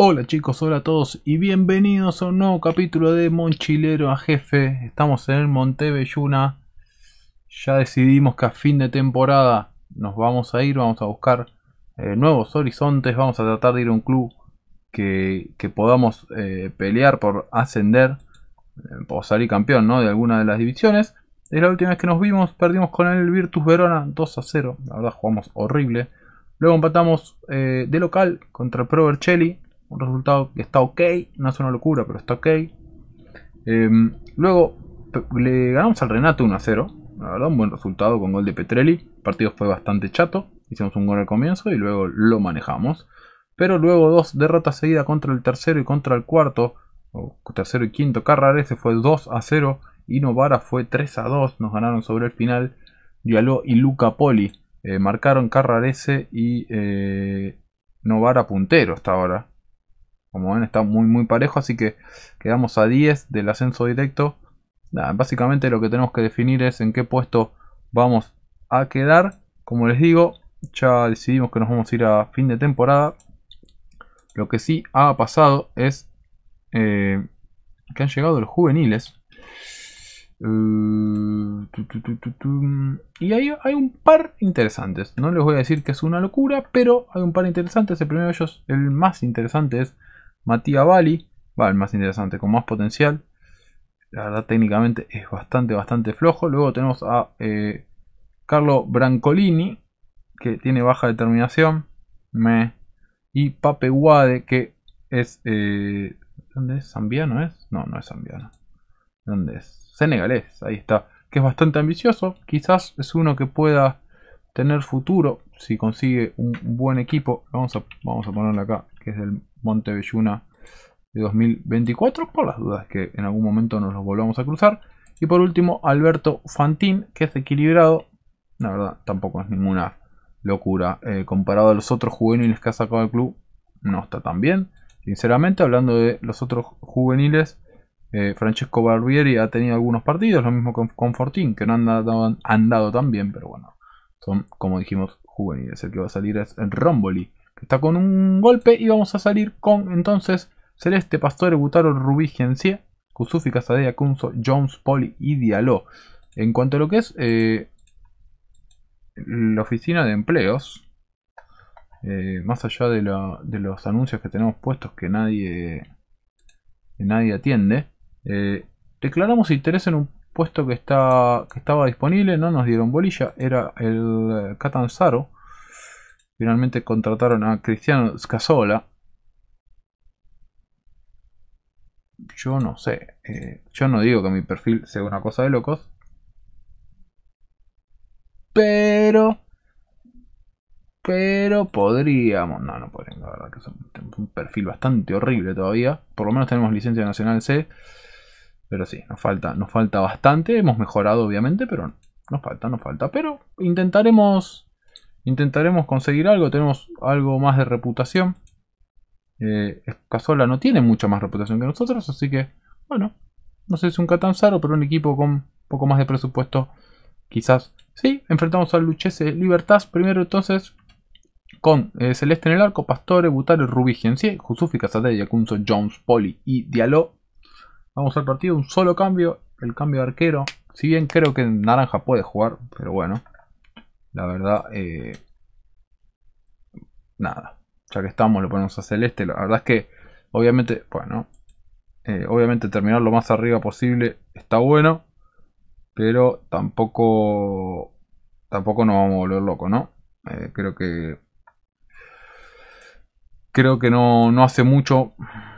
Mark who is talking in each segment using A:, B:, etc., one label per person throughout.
A: Hola chicos, hola a todos y bienvenidos a un nuevo capítulo de Monchilero a Jefe. Estamos en el Montebelluna. Ya decidimos que a fin de temporada nos vamos a ir, vamos a buscar eh, nuevos horizontes, vamos a tratar de ir a un club que, podamos eh, pelear por ascender O eh, por salir campeón ¿no? de alguna de las divisiones. Es la última vez que nos vimos, perdimos con el Virtus Verona 2 a 0. La verdad, jugamos horrible. Luego empatamos de local contra el Pro un resultado que está ok, no es una locura, pero está ok. Em, luego le ganamos al Renato 1 a 0, la verdad, un buen resultado con gol de Petrelli. El partido fue bastante chato, hicimos un gol al comienzo y luego lo manejamos. Pero luego dos derrotas seguidas contra el tercero y contra el cuarto, tercero y quinto. Carrarese fue 2 a 0 y Novara fue 3 a 2, nos ganaron sobre el final. Diallo y Luca Poli eh, marcaron Carrarese y eh, Novara puntero hasta ahora. Como ven, está muy, muy parejo. Así que quedamos a 10 del ascenso directo. básicamente lo que tenemos que definir es en qué puesto vamos a quedar. Como les digo, ya decidimos que nos vamos a ir a fin de temporada. Lo que sí ha pasado es eh, que han llegado los juveniles. Eh, mm, y hay, hay un par interesantes. No les voy a decir que es una locura, pero hay un par interesantes. El primero de ellos, el más interesante, es Matías Bali, va el más interesante, con más potencial. La verdad, técnicamente es bastante, bastante flojo. Luego tenemos a eh, Carlo Brancolini, que tiene baja determinación. Me. Y Pape Wade, que es. Eh, ¿Dónde es? ¿Zambiano es? No, no es zambiano. ¿Dónde es? Senegalés, ahí está. Que es bastante ambicioso. Quizás es uno que pueda tener futuro si consigue un buen equipo. Vamos a, vamos a ponerle acá, que es el... Montevelluna de 2024, por las dudas que en algún momento nos los volvamos a cruzar. Y por último, Alberto Fantín, que es equilibrado. La verdad, tampoco es ninguna locura. Eh, comparado a los otros juveniles que ha sacado el club, no está tan bien. Sinceramente, hablando de los otros juveniles, eh, Francesco Barbieri ha tenido algunos partidos, lo mismo con, Fortín, que no han dado, han tan bien, pero bueno, son, como dijimos, juveniles. El que va a salir es Romboli Está con un golpe y vamos a salir con entonces Celeste, Pastore, Butaro, Rubí, Gencia, Kusufi, Casadea, Kunso, Jones, Poli y Dialó. En cuanto a lo que es eh, la oficina de empleos, eh, más allá de, los anuncios que tenemos puestos que nadie, nadie atiende, eh, declaramos interés en un puesto que, está, que estaba disponible, no nos dieron bolilla, era el Catanzaro Finalmente contrataron a Cristiano Scasola. Yo no sé. Eh, yo no digo que mi perfil sea una cosa de locos. Pero. Pero podríamos. No, no podríamos. La verdad que es un, un perfil bastante horrible todavía. Por lo menos tenemos licencia nacional C. Pero sí, nos falta, nos falta bastante. Hemos mejorado, obviamente, pero nos falta, nos falta. Pero intentaremos Intentaremos conseguir algo, tenemos algo más de reputación. Eh, Casola no tiene mucha más reputación que nosotros, así que, bueno, no sé si es un Catanzaro, pero un equipo con un poco más de presupuesto, quizás. Sí, enfrentamos al Luchese Libertas primero entonces, con eh, Celeste en el arco, Pastore, Butare, Rubí, Giencié, Jusufi, Casate, Yacunzo, Jones, Poli y Dialó. Vamos al partido, un solo cambio, el cambio de arquero. Si bien creo que Naranja puede jugar, pero bueno. La verdad, eh, nada. Ya que estamos, lo ponemos a celeste. La verdad es que, obviamente, bueno, eh, obviamente terminar lo más arriba posible está bueno. Pero tampoco, tampoco nos vamos a volver locos, ¿no? Eh, creo que creo que no, hace mucho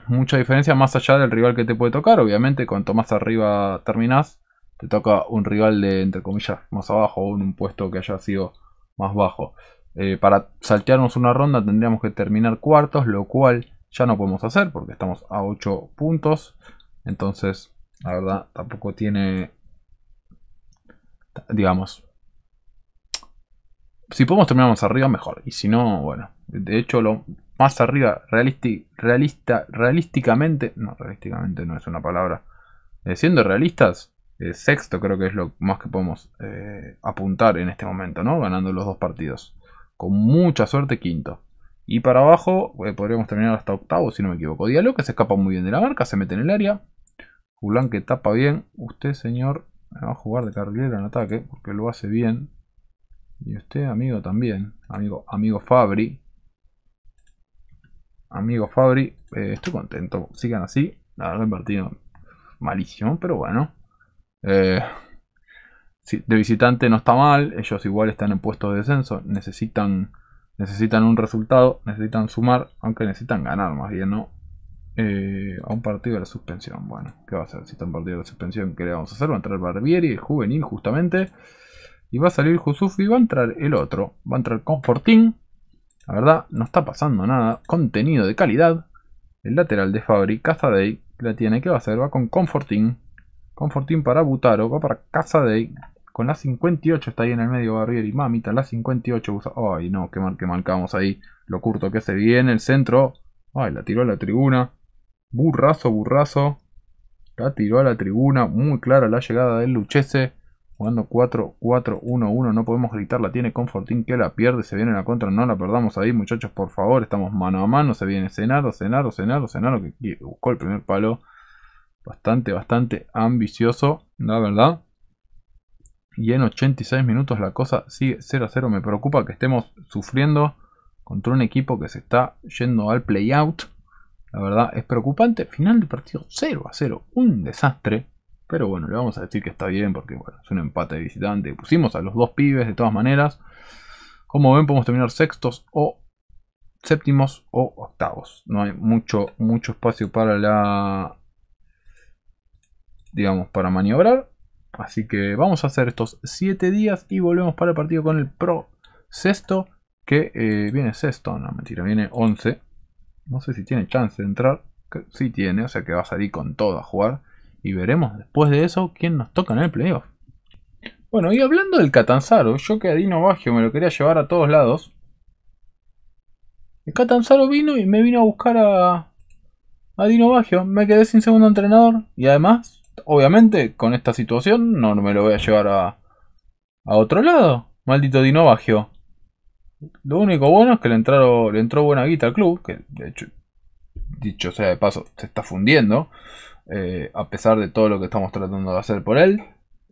A: mucha diferencia más allá del rival que te puede tocar. Obviamente, cuanto más arriba terminás, te toca un rival de, entre comillas, más abajo o un puesto que haya sido más bajo. Eh, para saltearnos una ronda tendríamos que terminar cuartos, lo cual ya no podemos hacer porque estamos a 8 puntos. Entonces, la verdad, tampoco tiene, digamos, si podemos terminar más arriba, mejor. Y si no, bueno, de hecho, lo más arriba, realista, realísticamente, no, realísticamente no es una palabra. Eh, siendo realistas, eh, sexto, creo que es lo más que podemos eh, apuntar en este momento, ¿no? Ganando los dos partidos. Con mucha suerte, quinto. Y para abajo eh, podríamos terminar hasta octavo, si no me equivoco. Diallo que se escapa muy bien de la marca, se mete en el área. Julán, que tapa bien. Usted, señor, va a jugar de carrilero en ataque, porque lo hace bien. Y usted, amigo, también. Amigo, amigo Fabri. Amigo Fabri, estoy contento. Sigan así. La verdad, el partido malísimo, pero bueno. Eh, de visitante no está mal, ellos igual están en puestos de descenso, necesitan, necesitan un resultado, necesitan sumar, aunque necesitan ganar más bien, ¿no? Eh, a un partido de la suspensión, bueno, ¿qué va a hacer? Si está un partido de la suspensión, ¿qué le vamos a hacer? Va a entrar Barbieri, el juvenil justamente, y va a salir Jusuf y va a entrar el otro, va a entrar Confortín, la verdad, no está pasando nada, contenido de calidad, el lateral de Fabri, Casadei, la tiene, que va a hacer? Va con Confortin Confortín para Butaro. Va para casa de. Con la 58 está ahí en el medio Y Mamita, la 58 Ay, no, qué mal que marcamos ahí. Lo curto que se viene. El centro. Ay, la tiró a la tribuna. Burrazo, burrazo. La tiró a la tribuna. Muy clara la llegada del Luchese. Jugando 4-4-1-1. No podemos gritarla. tiene Confortín que la pierde. Se viene la contra. No la perdamos ahí, muchachos. Por favor. Estamos mano a mano. Se viene Cenaro, Cenaro, Cenaro, Cenaro. Que buscó el primer palo. Bastante, bastante ambicioso, la verdad. Y en 86 minutos la cosa sigue 0 a 0. Me preocupa que estemos sufriendo contra un equipo que se está yendo al playout. La verdad es preocupante. Final de partido 0 a 0. Un desastre. Pero bueno, le vamos a decir que está bien porque bueno, es un empate de visitante. Pusimos a los dos pibes de todas maneras. Como ven, podemos terminar sextos o séptimos o octavos. No hay mucho, mucho espacio para la digamos, para maniobrar. Así que vamos a hacer estos 7 días y volvemos para el partido con el Pro sexto, que eh, viene sexto, no mentira, viene 11. No sé si tiene chance de entrar, si sí tiene, o sea que va a salir con todo a jugar. Y veremos después de eso quién nos toca en el playoff. Bueno, y hablando del Catanzaro, yo que a Dino me lo quería llevar a todos lados. El Catanzaro vino y me vino a buscar a, a Dino Baggio. Me quedé sin segundo entrenador y además obviamente, con esta situación no me lo voy a llevar a, otro lado. Maldito Dinovagio. Lo único bueno es que le, entraron, le entró buena guita al club, que de hecho, dicho sea de paso, se está fundiendo, eh, a pesar de todo lo que estamos tratando de hacer por él.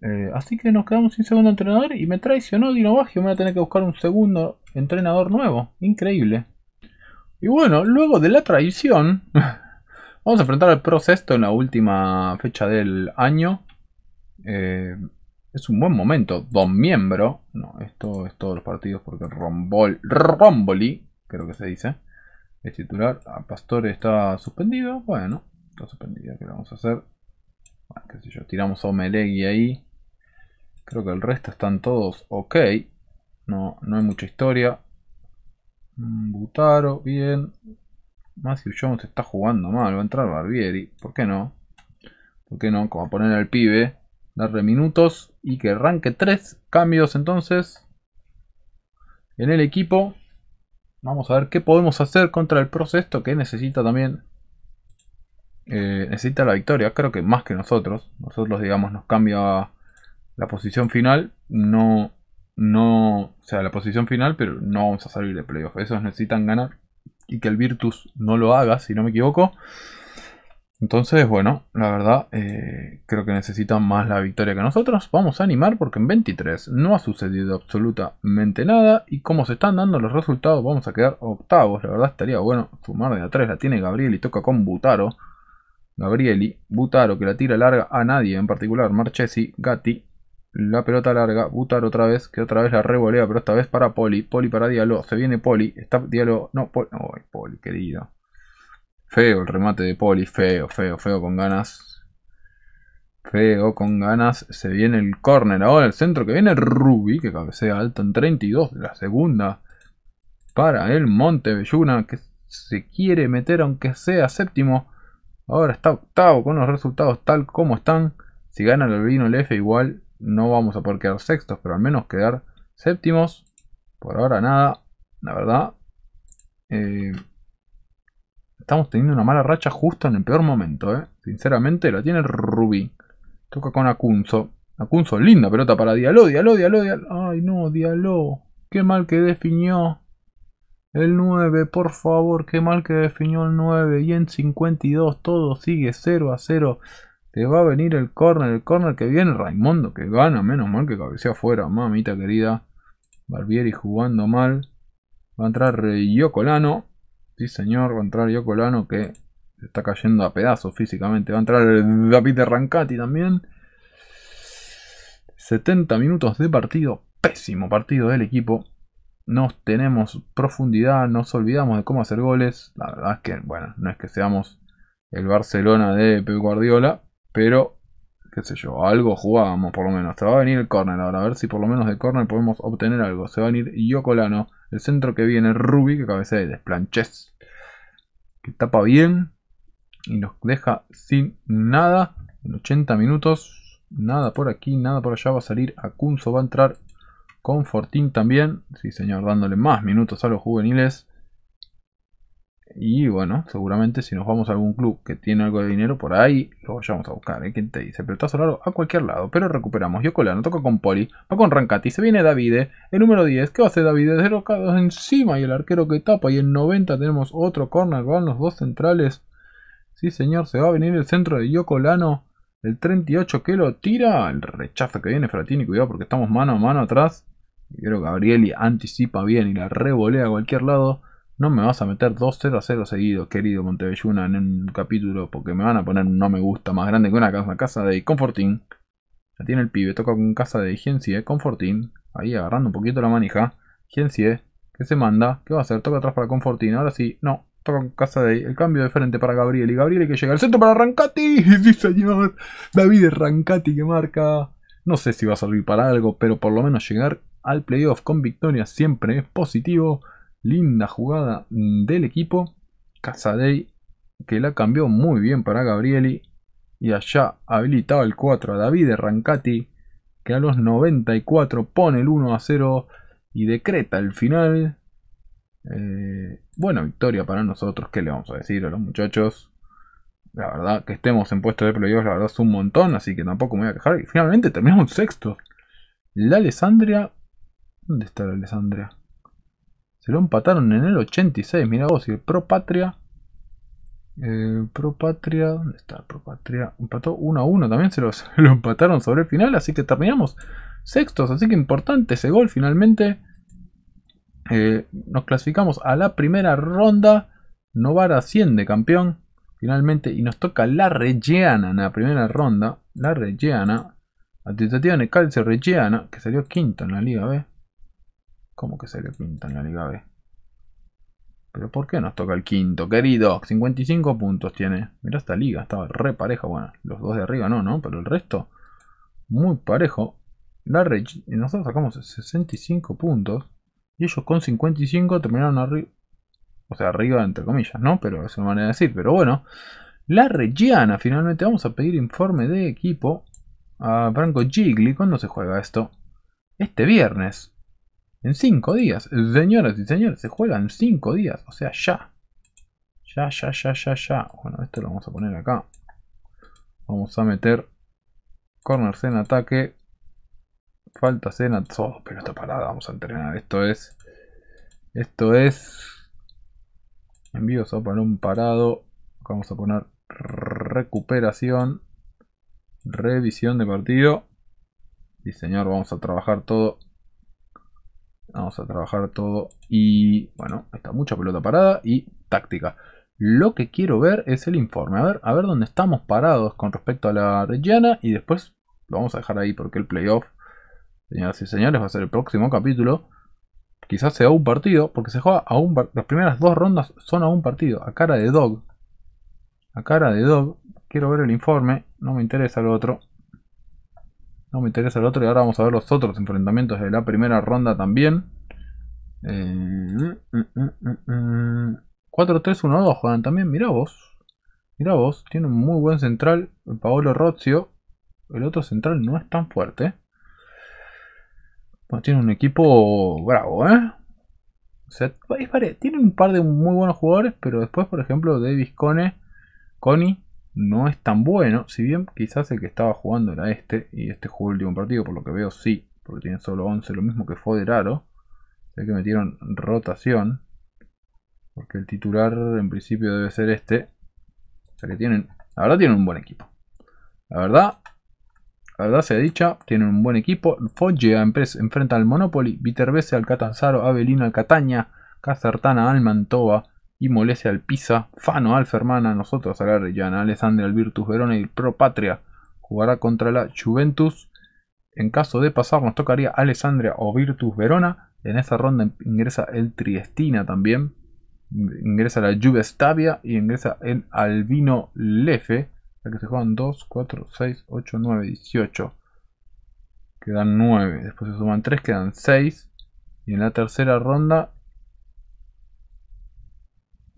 A: Eh, así que nos quedamos sin segundo entrenador y me traicionó Dinovagio, me voy a tener que buscar un segundo entrenador nuevo. Increíble. Y bueno, luego de la traición, Vamos a enfrentar al Pro en la última fecha del año. Eh, es un buen momento. Don Miembro. No, esto es todos los partidos porque Rombol, Romboli, creo que se dice. Es titular. Ah, Pastore está suspendido. Bueno, está suspendido. ¿Qué vamos a hacer? Bueno, qué sé yo. Tiramos a Omelegui ahí. Creo que el resto están todos ok. No, no hay mucha historia. Mm, Butaro, bien. Matthew Jones está jugando mal. Va a entrar Barbieri. ¿Por qué no? ¿Por qué no? Como poner al pibe. Darle minutos. Y que arranque tres cambios entonces. En el equipo. Vamos a ver qué podemos hacer contra el proceso que necesita también. Eh, necesita la victoria. Creo que más que nosotros. Nosotros, digamos, nos cambia la posición final. No. No. O sea, la posición final, pero no vamos a salir de playoff. Esos necesitan ganar y que el Virtus no lo haga, si no me equivoco. Entonces, bueno, la verdad, eh, creo que necesitan más la victoria que nosotros. Vamos a animar porque en 23 no ha sucedido absolutamente nada. Y como se están dando los resultados, vamos a quedar octavos. La verdad, estaría bueno sumar de atrás. La tiene Gabriel y toca con Butaro. Gabrieli, Butaro que la tira larga a nadie, en particular Marchesi, Gatti, la pelota larga. Butar otra vez. Que otra vez la revolea. Pero esta vez para Poli. Poli para Diallo. Se viene Poli. Está Diallo. No, Poli. Poli, querido. Feo el remate de Poli. Feo, feo, feo con ganas. Feo con ganas. Se viene el córner. Ahora el centro que viene Rubí Que cabecea alto en 32 de la segunda. Para el Montebelluna. Que se quiere meter aunque sea séptimo. Ahora está octavo con los resultados tal como están. Si gana el Albino el F igual no vamos a poder quedar sextos, pero al menos quedar séptimos. Por ahora nada, la verdad. Eh, estamos teniendo una mala racha justo en el peor momento, eh. Sinceramente, la tiene Rubí. Toca con Acunzo. Acunzo, linda pelota para Dialo. Dialo, Dialo, Dialo. Ay, no, Dialo. Qué mal que definió. El 9, por favor, qué mal que definió el 9. Y en 52 todo sigue 0 a 0 va a venir el corner, el corner que viene Raimondo que gana, menos mal que cabecea afuera, mamita querida. Barbieri jugando mal. Va a entrar Yocolano. Sí, señor, va a entrar Yocolano que está cayendo a pedazos físicamente. Va a entrar David Rancati también. 70 minutos de partido. Pésimo partido del equipo. No tenemos profundidad, nos olvidamos de cómo hacer goles. La verdad es que, bueno, no es que seamos el Barcelona de Pep Guardiola, pero, qué sé yo, algo jugábamos por lo menos. Se va a venir el corner ahora, a ver si por lo menos de corner podemos obtener algo. Se va a venir Yocolano, el centro que viene Rubí que cabecea de desplanches. Que tapa bien y nos deja sin nada. En 80 minutos, nada por aquí, nada por allá. Va a salir Acunzo, va a entrar con Fortín también. Sí, señor, dándole más minutos a los juveniles. Y bueno, seguramente si nos vamos a algún club que tiene algo de dinero por ahí, lo vayamos a buscar, ¿eh? ¿Quién te dice? pero largo a cualquier lado, pero recuperamos. Yocolano toca con Poli, va con Rancati, se viene Davide, el número 10. ¿Qué va a hacer Davide? encima y el arquero que tapa. Y en 90 tenemos otro corner, van los dos centrales. Sí, señor, se va a venir el centro de Yocolano. El 38 que lo tira, el rechazo que viene Fratini, cuidado porque estamos mano a mano atrás. Y creo que Gabrieli anticipa bien y la revolea a cualquier lado. No me vas a meter 2-0 a 0 seguidos, querido Montevelluna, en un capítulo porque me van a poner un no me gusta más grande que una casa, casa de Confortín. ya tiene el pibe, toca con casa de Gencie, Confortín. Ahí agarrando un poquito la manija. Gencie, que se manda, ¿qué va a hacer? Toca atrás para Confortín. Ahora sí, no, toca con casa de El cambio de frente para Gabriel. Y Gabriel que llega al centro para Rancati. Sí, David Rancati que marca. No sé si va a servir para algo, pero por lo menos llegar al playoff con victoria siempre es positivo. Linda jugada del equipo. Casadei que la cambió muy bien para Gabrieli. Y allá habilitaba el 4 a David Rancati. Que a los 94 pone el 1 a 0 y decreta el final. Eh, buena victoria para nosotros. ¿Qué le vamos a decir a los muchachos? La verdad, que estemos en puestos de playoffs, la verdad es un montón, así que tampoco me voy a quejar. Y finalmente terminamos sexto. La Alessandria. ¿Dónde está la Alessandria? Se lo empataron en el 86. Mira vos, y el Pro Patria. Pro Patria. ¿Dónde está Pro Patria? Empató 1 a 1 también. Se lo, empataron sobre el final. Así que terminamos sextos. Así que importante ese gol finalmente. Eh, nos clasificamos a la primera ronda. Novara asciende campeón. Finalmente. Y nos toca la rellena en la primera ronda. La rellena. La tentativa de Calcio rellena. Que salió quinto en la Liga B. ¿Cómo que se le en la Liga B? ¿Pero por qué nos toca el quinto, querido? 55 puntos tiene. Mira esta liga, estaba re pareja. Bueno, los dos de arriba no, ¿no? Pero el resto, muy parejo. La y nosotros sacamos 65 puntos. Y ellos con 55 terminaron arriba. O sea, arriba entre comillas, ¿no? Pero es una manera de decir. Pero bueno. La Reggiana, finalmente vamos a pedir informe de equipo a Franco Gigli. ¿Cuándo se juega esto? Este viernes. En 5 días. señores y señores, se juega en 5 días. O sea, ya. Ya, ya, ya, ya, ya. Bueno, esto lo vamos a poner acá. Vamos a meter corners en ataque. Falta en ataque. Oh, está parada. Vamos a entrenar. Esto es. Esto es. Envíos para un parado. vamos a poner recuperación. Revisión de partido. Y señor, vamos a trabajar todo Vamos a trabajar todo y, bueno, está mucha pelota parada y táctica. Lo que quiero ver es el informe. A ver, a ver dónde estamos parados con respecto a la Reggiana. Y después lo vamos a dejar ahí porque el playoff, señoras y señores, va a ser el próximo capítulo. Quizás sea un partido, porque se juega a un Las primeras dos rondas son a un partido. A cara de dog. A cara de dog. Quiero ver el informe. No me interesa lo otro. No me interesa el otro. Y ahora vamos a ver los otros enfrentamientos de la primera ronda también. 4-3-1-2 eh, mm, mm, mm, juegan también. Mira vos. mira vos. Tiene un muy buen central. Paolo Rozio. El otro central no es tan fuerte. tiene un equipo bravo, ¿eh? tiene un par de muy buenos jugadores, pero después, por ejemplo, Davis Cone, Coni no es tan bueno. Si bien quizás el que estaba jugando era este, y este jugó el último partido, por lo que veo sí, porque tiene solo 11, lo mismo que Foderaro. sé que metieron rotación. Porque el titular en principio debe ser este. O que tienen, la verdad tienen un buen equipo. La verdad, la verdad sea dicha, tienen un buen equipo. Foggia enfrenta al Monopoly, Viterbese al Catanzaro, Avelino al Cataña, Casertana al Mantova, y molese al Pisa, Fano, Alfa Hermana, nosotros, la Yana, Alessandria, al Virtus Verona y Pro Patria. Jugará contra la Juventus. En caso de pasar, nos tocaría Alessandria o Virtus Verona. En esa ronda em, ingresa el Triestina también. Ingresa la Juve Stabia y ingresa el Albino Lefe. Aquí que se juegan 2, 4, 6, 8, 9, 18. Quedan 9. Después se suman 3, quedan 6. Y en la tercera ronda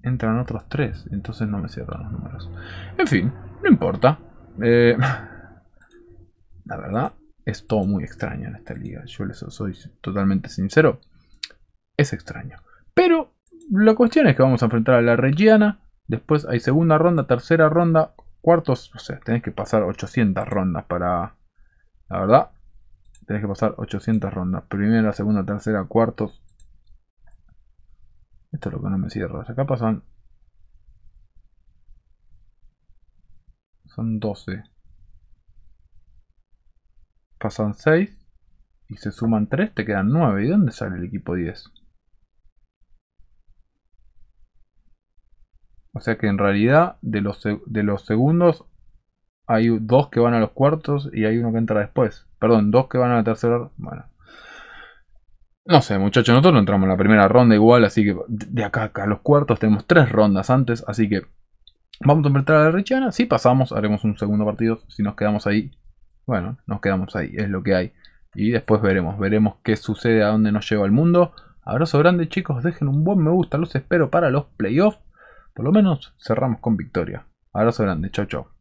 A: entran otros tres, Entonces no me cierran los números. En fin, no importa. Eh, la verdad, es todo muy extraño en esta liga. Yo les soy totalmente sincero. Es extraño. Pero la cuestión es que vamos a enfrentar a la Reggiana. Después hay segunda ronda, tercera ronda, cuartos. O sea, tenés que pasar 800 rondas para... La verdad, tenés que pasar 800 rondas. Primera, segunda, tercera, cuartos, esto es lo que no me cierra. Acá pasan... Son 12. Pasan 6. Y se suman 3, te quedan 9. ¿Y dónde sale el equipo 10? O sea que en realidad de los, de los segundos hay dos que van a los cuartos y hay uno que entra después. Perdón, dos que van a la tercera. Bueno, no sé, muchachos, nosotros entramos en la primera ronda igual, así que de acá a los cuartos tenemos tres rondas antes, así que vamos a enfrentar a la Richiana. Si pasamos, haremos un segundo partido. Si nos quedamos ahí, bueno, nos quedamos ahí, es lo que hay. Y después veremos, veremos qué sucede, a dónde nos lleva el mundo. Abrazo grande, chicos, dejen un buen me gusta, los espero para los playoffs. Por lo menos cerramos con victoria. Abrazo grande, chao, chao.